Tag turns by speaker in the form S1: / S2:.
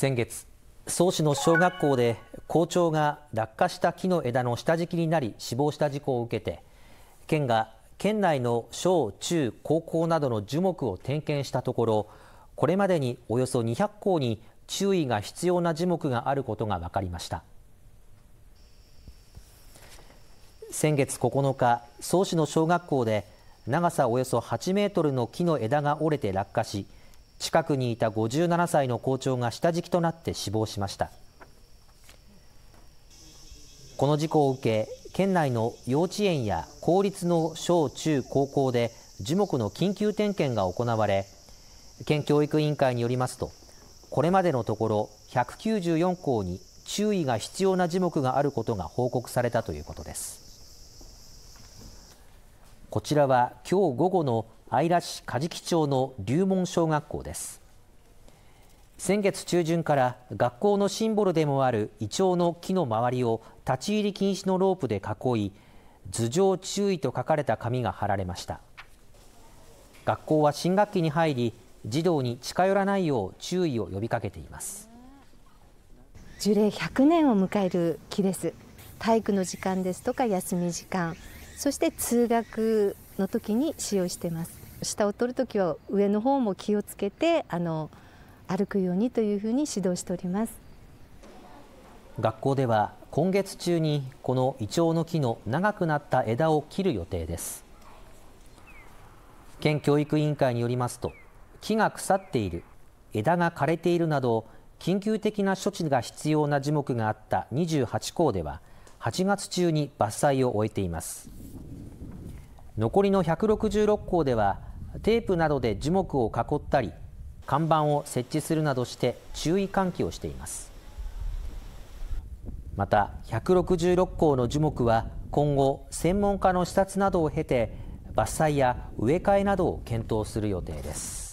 S1: 先月曽市の小学校で校長が落下した木の枝の下敷きになり死亡した事故を受けて県が県内の小中高校などの樹木を点検したところこれまでにおよそ200校に注意が必要な樹木があることが分かりました先月9日曽市の小学校で長さおよそ8メートルの木の枝が折れて落下し近くにいた57歳の校長が下敷きとなって死亡しましたこの事故を受け県内の幼稚園や公立の小中高校で樹木の緊急点検が行われ県教育委員会によりますとこれまでのところ194校に注意が必要な樹木があることが報告されたということですこちらは今日午後の姶良市梶木町の龍門小学校です先月中旬から学校のシンボルでもあるイチョウの木の周りを立ち入り禁止のロープで囲い頭上注意と書かれた紙が貼られました学校は新学期に入り児童に近寄らないよう注意を呼びかけています
S2: 樹齢100年を迎える木です体育の時間ですとか休み時間そして通学の時に使用してます下を取る時は上の方も気をつけてあの歩くようにというふうに指導しております
S1: 学校では今月中にこのイチョウの木の長くなった枝を切る予定です県教育委員会によりますと木が腐っている枝が枯れているなど緊急的な処置が必要な樹木があった28校では8月中に伐採を終えています残りの166校ではテープなどで樹木を囲ったり看板を設置するなどして注意喚起をしていますまた166校の樹木は今後専門家の視察などを経て伐採や植え替えなどを検討する予定です